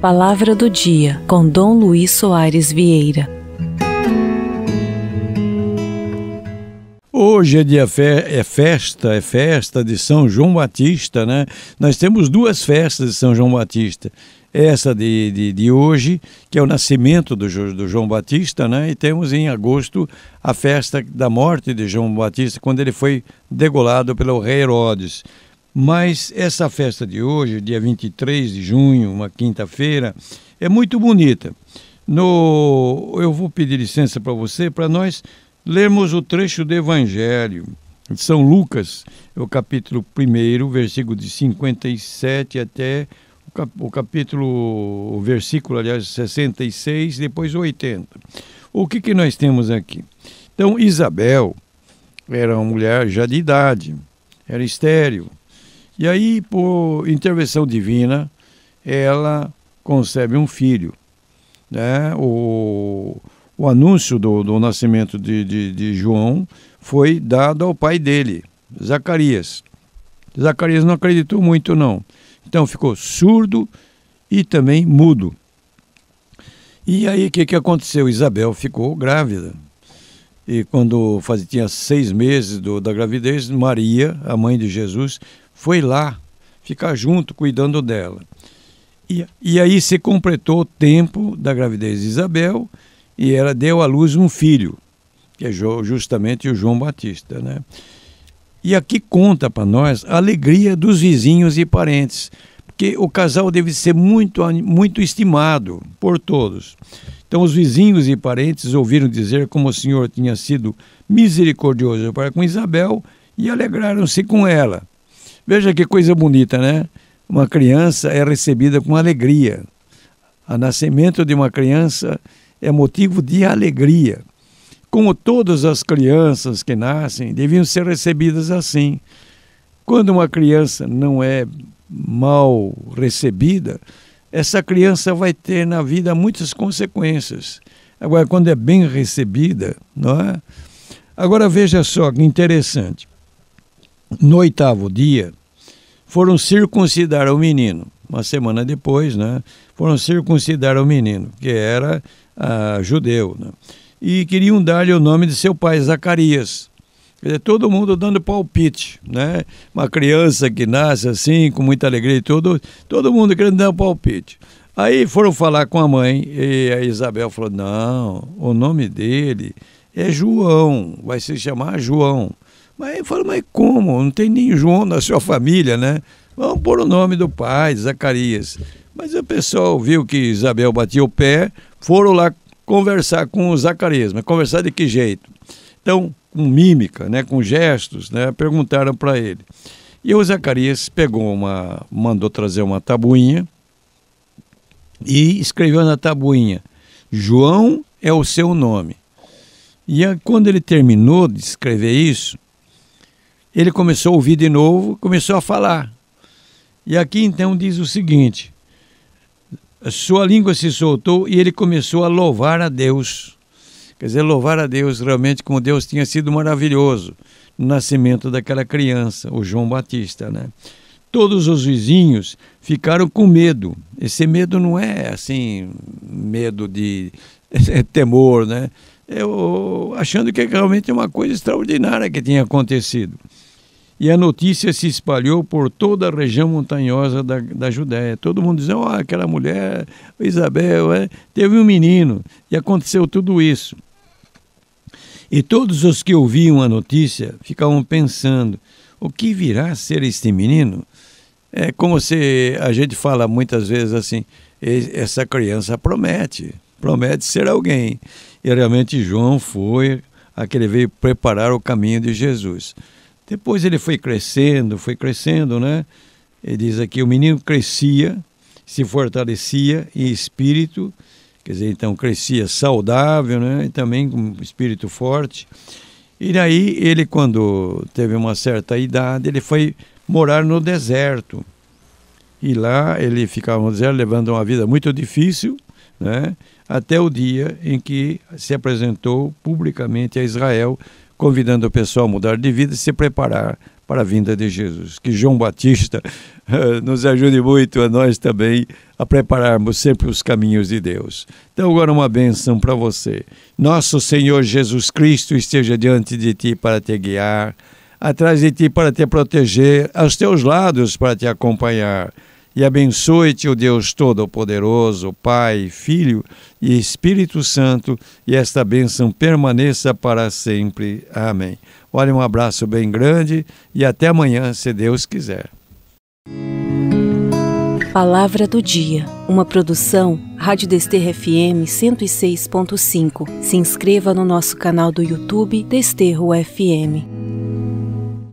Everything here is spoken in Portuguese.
Palavra do Dia, com Dom Luiz Soares Vieira. Hoje é dia fe é festa, é festa de São João Batista, né? Nós temos duas festas de São João Batista. Essa de, de, de hoje, que é o nascimento do, do João Batista, né? E temos em agosto a festa da morte de João Batista, quando ele foi degolado pelo rei Herodes. Mas essa festa de hoje, dia 23 de junho, uma quinta-feira, é muito bonita. No, eu vou pedir licença para você para nós lermos o trecho do Evangelho de São Lucas, o capítulo 1, versículo de 57 até o capítulo, o versículo, aliás, 66, depois 80. O que, que nós temos aqui? Então, Isabel era uma mulher já de idade, era estéril, e aí, por intervenção divina, ela concebe um filho. Né? O, o anúncio do, do nascimento de, de, de João foi dado ao pai dele, Zacarias. Zacarias não acreditou muito, não. Então ficou surdo e também mudo. E aí o que, que aconteceu? Isabel ficou grávida. E quando fazia, tinha seis meses do, da gravidez, Maria, a mãe de Jesus, foi lá ficar junto, cuidando dela. E, e aí se completou o tempo da gravidez de Isabel e ela deu à luz um filho, que é justamente o João Batista, né? E aqui conta para nós a alegria dos vizinhos e parentes, porque o casal deve ser muito, muito estimado por todos. Então, os vizinhos e parentes ouviram dizer como o Senhor tinha sido misericordioso para com Isabel e alegraram-se com ela. Veja que coisa bonita, né? Uma criança é recebida com alegria. O nascimento de uma criança é motivo de alegria. Como todas as crianças que nascem, deviam ser recebidas assim. Quando uma criança não é mal recebida, essa criança vai ter na vida muitas consequências. Agora, quando é bem recebida, não é? Agora veja só que interessante. No oitavo dia, foram circuncidar o menino. Uma semana depois, né? Foram circuncidar o menino, que era ah, judeu, né? E queriam dar-lhe o nome de seu pai, Zacarias. Quer dizer, todo mundo dando palpite, né? Uma criança que nasce assim, com muita alegria e tudo, todo mundo querendo dar um palpite. Aí foram falar com a mãe e a Isabel falou: não, o nome dele é João, vai se chamar João. Mas eu falo, mas como? Não tem nem João na sua família, né? Vamos pôr o nome do pai, Zacarias. Mas o pessoal viu que Isabel batia o pé, foram lá conversar com o Zacarias, mas conversar de que jeito? Então, com mímica, né, com gestos, né, perguntaram para ele. E o Zacarias pegou uma, mandou trazer uma tabuinha e escreveu na tabuinha: João é o seu nome. E quando ele terminou de escrever isso, ele começou a ouvir de novo, começou a falar. E aqui então diz o seguinte: sua língua se soltou e ele começou a louvar a Deus. Quer dizer, louvar a Deus realmente como Deus tinha sido maravilhoso no nascimento daquela criança, o João Batista, né? Todos os vizinhos ficaram com medo. Esse medo não é assim, medo de temor, né? Eu, é achando que é realmente é uma coisa extraordinária que tinha acontecido. E a notícia se espalhou por toda a região montanhosa da, da Judéia. Todo mundo dizia oh, aquela mulher, Isabel, é, teve um menino. E aconteceu tudo isso. E todos os que ouviam a notícia ficavam pensando, o que virá a ser este menino? É como se a gente fala muitas vezes assim, essa criança promete, promete ser alguém. E realmente João foi aquele veio preparar o caminho de Jesus. Depois ele foi crescendo, foi crescendo, né? Ele diz aqui: o menino crescia, se fortalecia em espírito, quer dizer, então crescia saudável, né? E também com espírito forte. E daí ele, quando teve uma certa idade, ele foi morar no deserto. E lá ele ficava no deserto, levando uma vida muito difícil, né? até o dia em que se apresentou publicamente a Israel convidando o pessoal a mudar de vida e se preparar para a vinda de Jesus. Que João Batista uh, nos ajude muito a nós também a prepararmos sempre os caminhos de Deus. Então, agora uma bênção para você. Nosso Senhor Jesus Cristo esteja diante de ti para te guiar, atrás de ti para te proteger, aos teus lados para te acompanhar e abençoe-te, o Deus Todo-Poderoso, Pai, Filho e Espírito Santo, e esta bênção permaneça para sempre. Amém. Olha, um abraço bem grande e até amanhã, se Deus quiser. Palavra do Dia, uma produção Rádio Desterro FM 106.5. Se inscreva no nosso canal do YouTube Desterro FM.